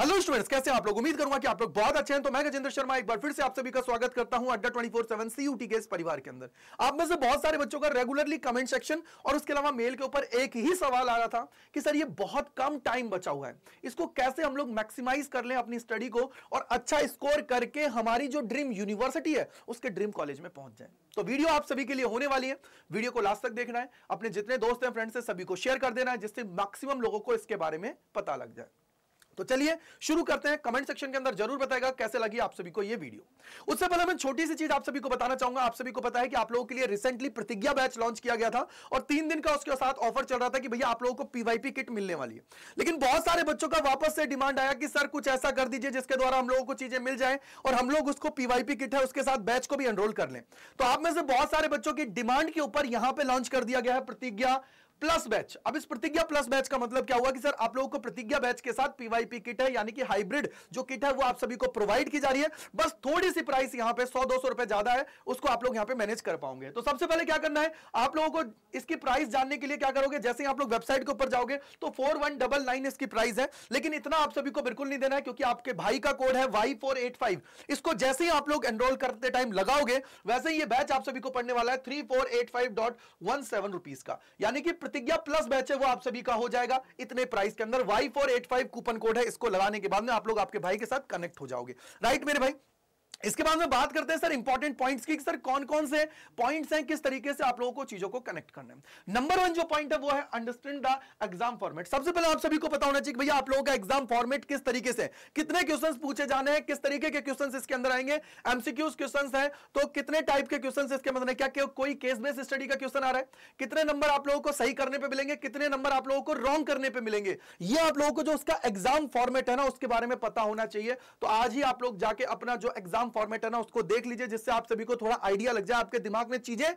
hello students कैसे आप लोग उम्मीद करूंगा कि आप लोग बहुत अच्छे हैं तो मैं गजेंद्र शर्मा एक बार फिर से आप सभी का स्वागत करता हूं अड्डा ट्वेंटी सी यू सीयूटी के इस परिवार के अंदर आप में से बहुत सारे बच्चों का रेगुलरली कमेंट सेक्शन और उसके अलावा मेल के ऊपर एक ही सवाल आ रहा था कि सर ये बहुत कम टाइम बचा हुआ है इसको कैसे हम लोग मैक्सिमाइज कर लें अपनी स्टडी को और अच्छा स्कोर करके हमारी जो ड्रीम यूनिवर्सिटी है उसके ड्रीम कॉलेज में पहुंच जाए तो वीडियो आप सभी के लिए होने वाली है वीडियो को लास्ट तक देखना है अपने जितने दोस्त हैं फ्रेंड्स से सभी को शेयर कर देना है जिससे मैक्सिमम लोगों को इसके बारे में पता लग जाए तो चलिए शुरू करते हैं कमेंट सेक्शन के अंदर जरूर बताएगा कैसे लगी आप सभी को ये वीडियो उससे पहले मैं छोटी सी चीज आप सभी को बताना चाहूंगा आप सभी को पता है कि आप लोगों के लिए रिसेंटली प्रतिज्ञा बैच लॉन्च किया गया था और तीन दिन का उसके साथ ऑफर चल रहा था कि भैया आप लोगों को पीवाईपी किट मिलने वाली है लेकिन बहुत सारे बच्चों का वापस से डिमांड आया कि सर कुछ ऐसा कर दीजिए जिसके द्वारा हम लोगों को चीजें मिल जाए और हम लोग उसको पीवाईपी किट है उसके साथ बैच को भी एनरोल कर ले तो आप में से बहुत सारे बच्चों की डिमांड के ऊपर यहां पर लॉन्च कर दिया गया है प्रतिज्ञा प्लस बैच अब इस प्रतिज्ञा प्लस बैच का मतलब क्या हुआ कि सर आप लोगों को प्रतिज्ञा बैच के साथ पीवाईपी किट है यानी कि हाइब्रिड जो किट है वो आप सभी को प्रोवाइड की जा रही है बस थोड़ी सी प्राइस यहां पे 100 200 रुपए ज्यादा है उसको आप लोग यहां पे मैनेज कर पाओगे तो सबसे पहले क्या करना है आप लोगों को इसकी प्राइस जानने के लिए क्या करोगे जैसे ही आप लोग वेबसाइट के ऊपर जाओगे तो फोर इसकी प्राइस है लेकिन इतना आप सभी को बिल्कुल नहीं देना है क्योंकि आपके भाई का कोड है वाई इसको जैसे ही आप लोग एनरोल करते टाइम लगाओगे वैसे ही ये बैच आप सभी को पढ़ने वाला है थ्री का यानी कि प्रतिज्ञा प्लस बैच है वो आप सभी का हो जाएगा इतने प्राइस के अंदर Y four eight five coupon code है इसको लगाने के बाद में आप लोग आपके भाई के साथ कनेक्ट हो जाओगे राइट मेरे भाई इसके बाद में बात करते हैं सर इंपॉर्टेंट पॉइंट्स की सर कौन कौन से पॉइंट्स हैं किस तरीके से आप लोगों को चीजों को कनेक्ट करने नंबर वन जो पॉइंट है वो है अंडरस्टैंड द एग्जाम फॉर्मेट सबसे पहले आप सभी को पता होना चाहिए भैया आप लोगों का एग्जाम फॉर्मेट किस तरीके से कितने क्वेश्चन पूछे जाने हैं किस तरीके के क्वेश्चन इसके अंदर आएंगे एमसीक्यूज क्वेश्चन है तो कितने टाइप के क्वेश्चन इसके मतलब क्या के कोई केस बेस स्टडी का क्वेश्चन आ रहा है कितने नंबर आप लोगों को सही करने पर मिलेंगे कितने नंबर आप लोगों को रॉन्ग करने पर मिलेंगे ये आप लोगों को जो उसका एग्जाम फॉर्मेट है ना उसके बारे में पता होना चाहिए तो आज ही आप लोग जाके अपना जो एग्जाम टेलीग्राम फॉर्मेट है ना उसको देख लीजिए जिससे आप सभी को थोड़ा आइडिया लग जाए आपके दिमाग में चीजें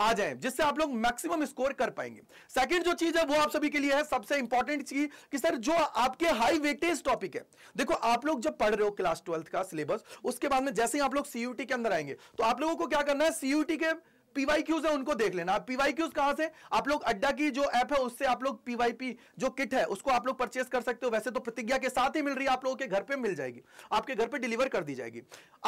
आ जाए जिससे आप लोग मैक्सिमम स्कोर कर पाएंगे सेकंड जो चीज है वो आप सभी के लिए है सबसे इंपॉर्टेंट चीज कि सर जो आपके हाई वेटेज टॉपिक है देखो आप लोग जब पढ़ रहे हो क्लास ट्वेल्थ का सिलेबस उसके बाद में जैसे ही आप लोग सीयूटी के अंदर आएंगे तो आप लोगों को क्या करना है सीयूटी के पीवाई क्यूज है उनको देख लेना आप पीवाई क्यूज कहां से आप लोग अड्डा की जो ऐप है उससे आप लोग पीवाईपी जो किट है उसको आप लोग परचेस कर सकते हो वैसे तो प्रतिज्ञा के साथ ही मिल रही है आप लोगों के घर पे मिल जाएगी आपके घर पे डिलीवर कर दी जाएगी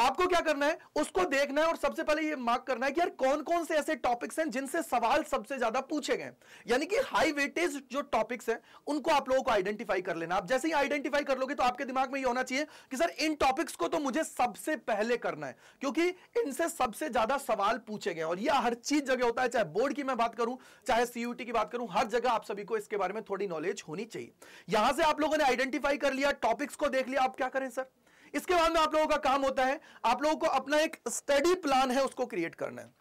आपको क्या करना है उसको देखना है और सबसे पहले ये मार्क करना है कि यार कौन कौन से ऐसे टॉपिक्स हैं जिनसे सवाल सबसे ज्यादा पूछे गए यानी कि हाई वेटेज जो टॉपिक्स है उनको आप लोगों को आइडेंटिफाई कर लेना आप जैसे ही आइडेंटिफाई कर लोगे तो आपके दिमाग में ये होना चाहिए कि सर इन टॉपिक्स को तो मुझे सबसे पहले करना है क्योंकि इनसे सबसे ज्यादा सवाल पूछे गए और ये इसका हर चीज जगह होता है चाहे बोर्ड की मैं बात करूं चाहे सीयूटी की बात करूं हर जगह आप सभी को इसके बारे में थोड़ी नॉलेज होनी चाहिए यहां से आप लोगों ने आइडेंटिफाई कर लिया टॉपिक्स को देख लिया आप क्या करें सर इसके बाद में आप लोगों का काम होता है आप लोगों को अपना एक स्टडी प्लान है उसको क्रिएट करना है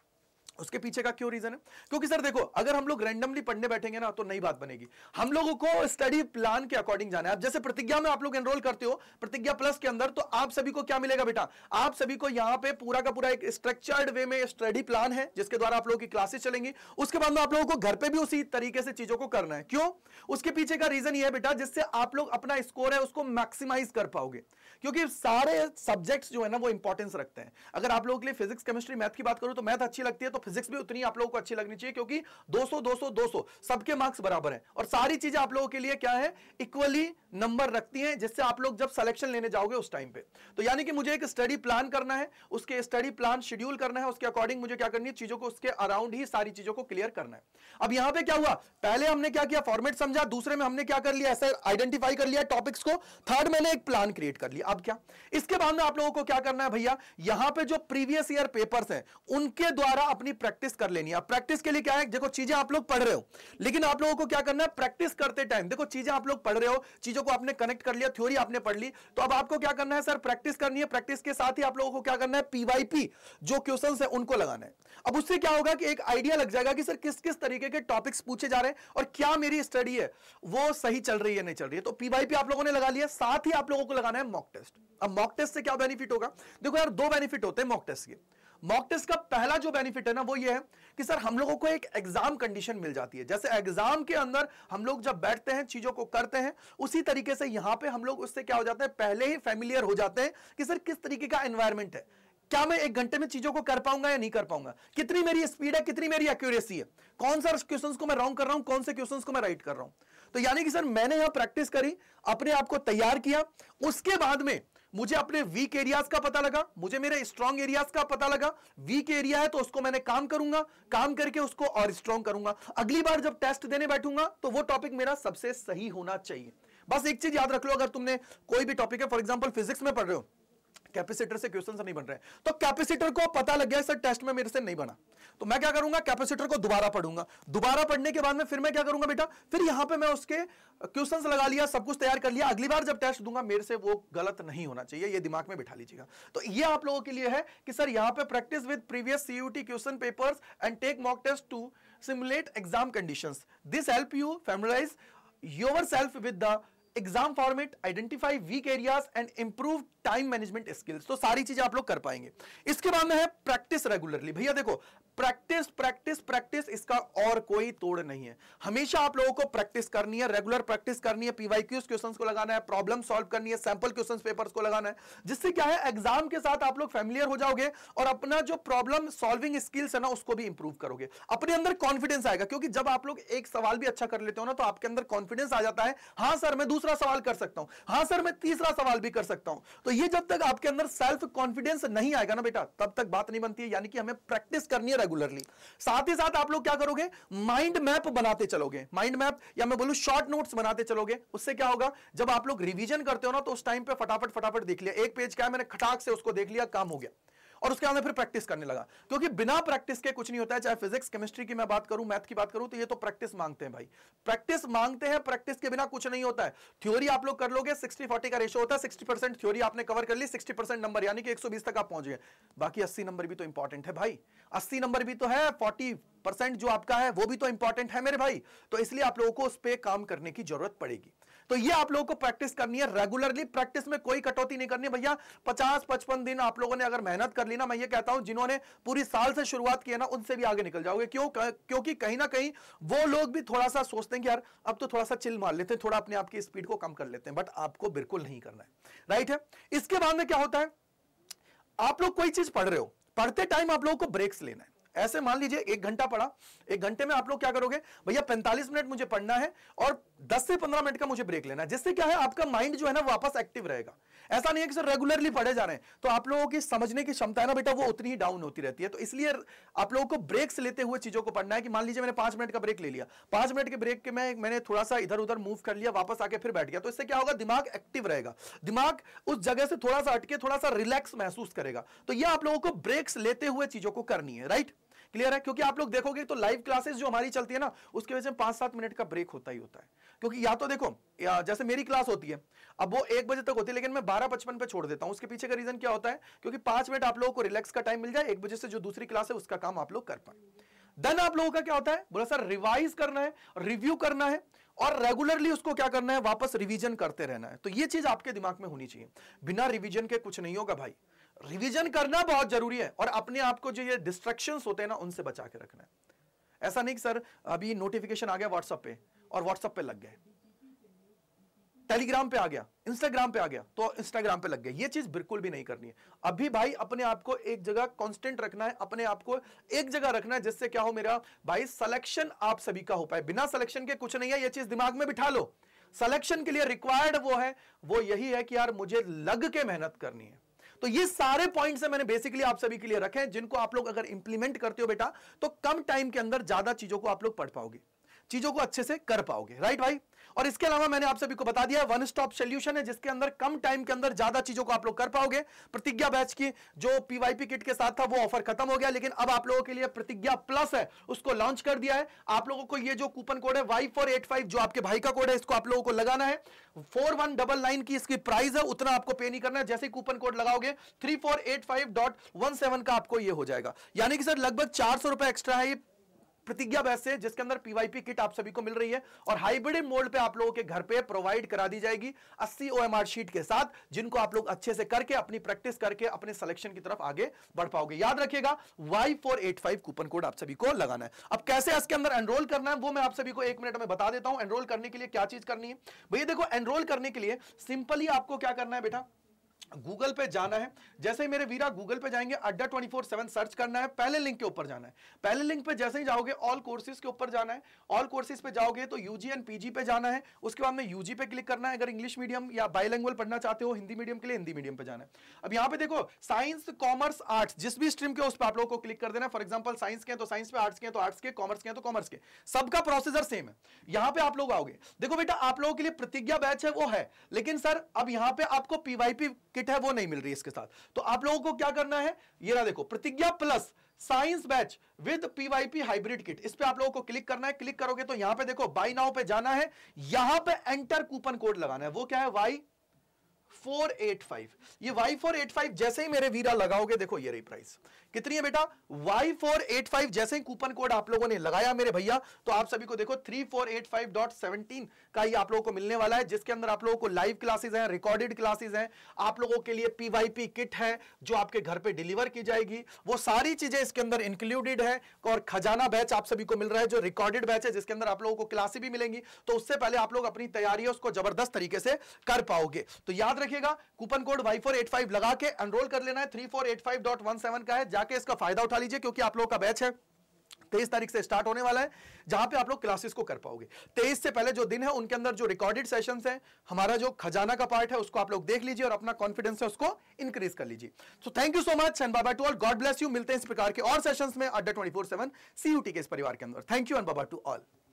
उसके पीछे का क्यों रीजन है क्योंकि सर देखो अगर हम लोग रैंडमली पढ़ने बैठेंगे ना तो नई बात बनेगी हम लोगों को स्टडी प्लान के अकॉर्डिंग जाना है जैसे प्रतिज्ञा में आप लोग एनरोल करते हो प्रतिज्ञा प्लस के अंदर तो आप सभी को क्या मिलेगा बेटा आप सभी को यहां पे पूरा का पूरा एक स्ट्रक्चर्ड वे में स्टडी प्लान है जिसके द्वारा आप लोगों की क्लासेस चलेंगी उसके बाद में आप लोगों को घर पर भी उसी तरीके से चीजों को करना है क्यों उसके पीछे का रीजन यह बेटा जिससे आप लोग अपना स्कोर है उसको मैक्सिमाइज कर पाओगे क्योंकि सारे सब्जेक्ट जो है ना वो इंपॉर्टेंस रखते हैं अगर आप लोगों के लिए फिजिक्स केमिस्ट्री मैथ की बात करूं तो मैथ अच्छी लगती है तो फिजिक्स भी उतनी आप लोगों को अच्छी लगनी चाहिए क्योंकि 200 200 200 सबके मार्क्स बराबर हैं और सारी चीजें आप लोगों के लिए क्या है इक्वली नंबर रखती हैं जिससे आप लोग जब सिलेक्शन लेने जाओगे उस टाइम पे तो यानी कि मुझे एक स्टडी प्लान करना है उसके स्टडी प्लान शेड्यूल करना है उसके अकॉर्डिंग मुझे क्या करनी है चीजों को उसके अराउंड ही सारी चीजों को क्लियर करना है अब यहां पर क्या हुआ पहले हमने क्या किया फॉर्मेट समझा दूसरे में हमने क्या कर लिया ऐसा आइडेंटिफाई कर लिया टॉपिक्स को थर्ड मैंने एक प्लान क्रिएट कर लिया अब क्या इसके बाद में आप लोगों को क्या करना है भैया यहां पर जो प्रीवियस ईयर पेपर्स हैं उनके द्वारा अपनी की प्रैक्टिस कर लेनी है प्रैक्टिस के लिए क्या है देखो चीजें आप लोग पढ़ रहे हो लेकिन आप लोगों को क्या करना है प्रैक्टिस करते टाइम देखो चीजें आप लोग पढ़ रहे हो चीजों को आपने कनेक्ट कर लिया थ्योरी आपने पढ़ ली तो अब आपको क्या करना है सर प्रैक्टिस करनी है प्रैक्टिस के साथ ही आप लोगों को क्या करना है पीवाईपी जो क्वेश्चन है उनको लगाना है अब उससे क्या होगा कि एक आइडिया लग जाएगा कि सर किस किस तरीके के टॉपिक्स पूछे जा रहे हैं और क्या मेरी स्टडी है वो सही चल रही है नहीं चल रही है तो पीवाईपी आप लोगों ने लगा लिया साथ ही आप लोगों को लगाना है मॉक टेस्ट अब मॉक टेस्ट से क्या बेनिफिट होगा देखो यार दो बेनिफिट होते हैं मॉक टेस्ट के मॉक टेस्ट का पहला जो बेनिफिट है ना वो ये है कि सर हम लोगों को एक एग्जाम कंडीशन मिल जाती है जैसे एग्जाम के अंदर हम लोग जब बैठते हैं चीजों को करते हैं उसी तरीके से यहां पे हम लोग उससे क्या हो जाते हैं पहले ही फेमिलियर हो जाते हैं कि सर किस तरीके का एनवायरमेंट है क्या मैं एक घंटे में चीजों को कर पाऊंगा या नहीं कर पाऊंगा कितनी मेरी स्पीड है कितनी मेरी एक्यूरेसी है कौन सा क्वेश्चन को मैं रॉन्ग कर रहा हूं कौन से क्वेश्चन को मैं राइट कर रहा हूं तो यानी कि सर मैंने यहां प्रैक्टिस करी अपने आप को तैयार किया उसके बाद में मुझे अपने वीक एरियाज का पता लगा मुझे मेरे स्ट्रॉन्ग एरियाज का पता लगा वीक एरिया है तो उसको मैंने काम करूंगा काम करके उसको और स्ट्रॉन्ग करूंगा अगली बार जब टेस्ट देने बैठूंगा तो वो टॉपिक मेरा सबसे सही होना चाहिए बस एक चीज याद रख लो अगर तुमने कोई भी टॉपिक है फॉर एग्जाम्पल फिजिक्स में पढ़ रहे हो कैपेसिटर से क्वेश्चन नहीं बन रहे तो कैपेसिटर को पता लग गया सर टेस्ट में मेरे से नहीं बना तो मैं क्या करूंगा कैपेसिटर को दोबारा पढ़ूंगा दोबारा पढ़ने के बाद में फिर मैं क्या करूंगा बेटा फिर यहां पे मैं उसके क्वेश्चंस लगा लिया सब कुछ तैयार कर लिया अगली बार जब टेस्ट दूंगा मेरे से वो गलत नहीं होना चाहिए ये दिमाग में बिठा लीजिएगा तो ये आप लोगों के लिए है कि सर यहां पे practice with previous CUT question papers and take mock test to simulate exam conditions this help you familiarize self with the exam format identify weak areas and improve time management skills तो सारी चीजें आप लोग कर पाएंगे इसके बाद में है प्रैक्टिस रेगुलरली भैया देखो प्रैक्टिस प्रैक्टिस प्रैक्टिस इसका और कोई तोड़ नहीं है हमेशा आप लोगों को प्रैक्टिस करनी है रेगुलर प्रैक्टिस करनी है पीवाईक्यूज क्वेश्चन को लगाना है प्रॉब्लम सॉल्व करनी है सैंपल क्वेश्चन पेपर्स को लगाना है जिससे क्या है एग्जाम के साथ आप लोग फैमिलियर हो जाओगे और अपना जो प्रॉब्लम सॉल्विंग स्किल्स है ना उसको भी इंप्रूव करोगे अपने अंदर कॉन्फिडेंस आएगा क्योंकि जब आप लोग एक सवाल भी अच्छा कर लेते हो ना तो आपके अंदर कॉन्फिडेंस आ जाता है हाँ सर मैं दूसरा सवाल कर सकता हूं हां सर मैं तीसरा सवाल भी कर सकता हूं तो ये जब तक आपके अंदर सेल्फ कॉन्फिडेंस नहीं आएगा ना बेटा तब तक बात नहीं बनती है यानी कि हमें प्रैक्टिस करनी है रेगुलरली साथ ही साथ आप लोग क्या करोगे माइंड मैप बनाते चलोगे माइंड मैप या मैं बोलू शॉर्ट नोट्स बनाते चलोगे उससे क्या होगा जब आप लोग रिविजन करते हो ना तो उस टाइम पर फटाफट फटाफट देख लिया एक पेज क्या है मैंने खटाक से उसको देख लिया काम हो गया और उसके बाद फिर प्रैक्टिस करने लगा क्योंकि बिना प्रैक्टिस के कुछ नहीं होता है चाहे फिजिक्स केमिस्ट्री की मैं बात करूं मैथ की बात करूं तो ये तो प्रैक्टिस मांगते हैं भाई प्रैक्टिस मांगते हैं प्रैक्टिस के बिना कुछ नहीं होता है थ्योरी आप लोग कर लोगे सिक्सटी फोर्टी का रेशो होता है सिक्सटी परसेंट थ्योरी आपने कवर कर ली सिक्सटी परसेंट नंबर यानी कि एक सौ बीस तक आप पहुंच गए बाकी अस्सी नंबर भी तो इंपॉर्टेंट है भाई अस्सी नंबर भी तो है फोर्टी परसेंट जो आपका है वो भी तो इंपॉर्टेंट है मेरे भाई तो इसलिए आप लोगों को उस पर काम करने की जरूरत पड़ेगी तो ये आप लोगों को प्रैक्टिस करनी है रेगुलरली प्रैक्टिस में कोई कटौती नहीं करनी भैया पचास पचपन दिन आप लोगों ने अगर मेहनत कर ली ना मैं ये कहता हूं जिन्होंने पूरी साल से शुरुआत की है ना उनसे भी आगे निकल जाओगे क्यों क्योंकि कहीं ना कहीं वो लोग भी थोड़ा सा सोचते हैं कि यार अब तो थोड़ा सा चिल मार लेते हैं थोड़ा अपने आपकी स्पीड को कम कर लेते हैं बट आपको बिल्कुल नहीं करना है राइट है इसके बाद में क्या होता है आप लोग कोई चीज पढ़ रहे हो पढ़ते टाइम आप लोगों को ब्रेक्स लेना है ऐसे मान लीजिए एक घंटा पढ़ा एक घंटे में आप लोग क्या करोगे भैया पैंतालीस मिनट मुझे पढ़ना है और 10 से 15 मिनट का मुझे ब्रेक लेना है जिससे क्या है आपका माइंड जो है ना वापस एक्टिव रहेगा ऐसा नहीं है कि सर रेगुलरली पढ़े जा रहे हैं तो आप लोगों की समझने की क्षमता है ना बेटा वो उतनी ही डाउन होती रहती है तो इसलिए आप लोगों को ब्रेक्स लेते हुए चीजों को पढ़ना है कि मान लीजिए मैंने पांच मिनट का ब्रेक ले लिया पांच मिनट के ब्रेक के मैं मैंने थोड़ा सा इधर उधर मूव कर लिया वापस आके फिर बैठ गया तो इससे क्या होगा दिमाग एक्टिव रहेगा दिमाग उस जगह से थोड़ा सा अटके थोड़ा सा रिलैक्स महसूस करेगा तो यह आप लोगों को ब्रेक्स लेते हुए चीजों को करनी है राइट क्लियर है क्योंकि आप लोग देखोगे तो लाइव क्लासेस जो हमारी चलती है ना उसके वजह से पांच सात मिनट का ब्रेक होता ही होता है क्योंकि या तो देखो या जैसे मेरी क्लास होती है अब वो एक बजे तक होती है लेकिन मैं बारह पचपन पे छोड़ देता हूँ उसके पीछे का रीजन क्या होता है क्योंकि पांच मिनट आप लोगों को रिलैक्स का टाइम मिल जाए एक बजे से जो दूसरी क्लास है उसका काम आप लोग कर पाए देन आप लोगों का क्या होता है बोला सर रिवाइज करना है रिव्यू करना है और रेगुलरली उसको क्या करना है वापस रिवीजन करते रहना है तो ये चीज आपके दिमाग में होनी चाहिए बिना रिवीजन के कुछ नहीं होगा भाई रिवीजन करना बहुत जरूरी है और अपने आप को जो ये डिस्ट्रक्शन होते हैं ना उनसे बचा के रखना है ऐसा नहीं कि सर अभी नोटिफिकेशन आ गया व्हाट्सएप पे और व्हाट्सएप पे लग गए टेलीग्राम पे आ गया इंस्टाग्राम पे आ गया तो इंस्टाग्राम पे लग गया ये चीज बिल्कुल भी नहीं करनी है अभी भाई अपने आप को एक जगह कांस्टेंट रखना है अपने आप को एक जगह रखना है जिससे क्या हो मेरा भाई सिलेक्शन आप सभी का हो पाए बिना सिलेक्शन के कुछ नहीं है ये चीज दिमाग में बिठा लो सिलेक्शन के लिए रिक्वायर्ड वो है वो यही है कि यार मुझे लग के मेहनत करनी है तो ये सारे पॉइंट मैंने बेसिकली आप सभी के लिए रखे हैं जिनको आप लोग अगर इंप्लीमेंट करते हो बेटा तो कम टाइम के अंदर ज्यादा चीजों को आप लोग पढ़ पाओगे चीजों को अच्छे से कर पाओगे राइट भाई और इसके अलावा मैंने आप सभी को बता दिया वन स्टॉप सोल्यूशन है जिसके अंदर कम टाइम के अंदर ज्यादा चीजों को आप लोग कर पाओगे प्रतिज्ञा बैच की जो पीवाईपी किट के साथ था वो ऑफर खत्म हो गया लेकिन अब आप लोगों के लिए प्रतिज्ञा प्लस है उसको लॉन्च कर दिया है आप लोगों को ये जो कूपन कोड है वाई फोर एट फाइव जो आपके भाई का कोड है इसको आप लोगों को लगाना है फोर वन डबल नाइन की इसकी प्राइस है उतना आपको पे नहीं करना है जैसे कूपन कोड लगाओगे three four eight five dot one seven का आपको ये हो जाएगा यानी कि सर लगभग चार सौ रुपए एक्स्ट्रा है ये प्रतिज्ञा बहस से जिसके अंदर पीवाईपी किट आप सभी को मिल रही है और हाइब्रिड मोड पे आप लोगों के घर पे प्रोवाइड करा दी जाएगी 80 ओएमआर शीट के साथ जिनको आप लोग अच्छे से करके अपनी प्रैक्टिस करके अपने सिलेक्शन की तरफ आगे बढ़ पाओगे याद रखिएगा वाई कूपन कोड आप सभी को लगाना है अब कैसे इसके अंदर एनरोल करना है वो मैं आप सभी को एक मिनट में बता देता हूं एनरोल करने के लिए क्या चीज करनी है भैया देखो एनरोल करने के लिए सिंपली आपको क्या करना है बेटा गूगल पे जाना है जैसे ही मेरे वीरा गूगल पे जाएंगे अड्डा ट्वेंटी फोर सेवन सर्च करना है पहले लिंक के ऊपर जाना है पहले लिंक पे जैसे ही जाओगे ऑल कोर्सेज के ऊपर जाना है ऑल कोर्सेज पे जाओगे तो यूजी एंड पीजी पे जाना है उसके बाद में यूजी पे क्लिक करना है अगर इंग्लिश मीडियम या बाइलैंग्वेज पढ़ना चाहते हो हिंदी मीडियम के लिए हिंदी मीडियम पे जाना है अब यहाँ पे देखो साइंस कॉमर्स आर्ट्स जिस भी स्ट्रीम के उस पर आप लोगों को क्लिक कर देना फॉर एग्जाम्पल साइंस के तो साइंस पे आर्ट्स के तो आर्ट्स के कॉमर्स के तो कॉमर्स के सबका प्रोसेसर सेम है यहाँ पे आप लोग आओगे देखो बेटा आप लोगों के लिए प्रतिज्ञा बैच है वो है लेकिन सर अब यहाँ पे आपको पीवाईपी किट है वो नहीं मिल रही इसके साथ तो आप लोगों को क्या करना है ये ना देखो Pratigya plus science batch with PYP hybrid kit इस पे आप लोगों को क्लिक करना है क्लिक करोगे तो यहां पे देखो बाई नाउ पे जाना है यहां पे एंटर कूपन कोड लगाना है वो क्या है वाई फोर एट फाइव ये वाई फोर एट फाइव जैसे ही मेरे वीरा लगाओगे देखो ये रही प्राइस कितनी है बेटा वाई फोर एट फाइव जैसे ही कूपन कोड आप लोगों ने लगाया मेरे भैया तो आप सभी को देखो three four eight five dot seventeen का ही आप लोगों को मिलने वाला है जिसके अंदर आप लोगों को लाइव क्लासेज हैं रिकॉर्डेड क्लासेज हैं आप लोगों के लिए पीवाईपी किट है जो आपके घर पर डिलीवर की जाएगी वो सारी चीजें इसके अंदर इंक्लूडेड है और खजाना बैच आप सभी को मिल रहा है जो रिकॉर्डेड बैच है जिसके अंदर आप लोगों को क्लासे भी मिलेंगी तो उससे पहले आप लोग अपनी तैयारी उसको जबरदस्त तरीके से कर पाओगे तो याद रखिएगा कूपन कोड वाई लगा के एनरोल कर लेना है थ्री का है जाकर जाके इसका फायदा उठा लीजिए क्योंकि आप लोगों का बैच है तेईस तारीख से स्टार्ट होने वाला है जहां पे आप लोग क्लासेस को कर पाओगे तेईस से पहले जो दिन है उनके अंदर जो रिकॉर्डेड सेशन है हमारा जो खजाना का पार्ट है उसको आप लोग देख लीजिए और अपना कॉन्फिडेंस है उसको इंक्रीज कर लीजिए तो thank you so much and बाबा to all God bless you मिलते हैं इस प्रकार के और सेशन में अड्डा ट्वेंटी फोर सेवन सीयूटी के इस परिवार के अंदर थैंक यू एंड बाबा टू ऑल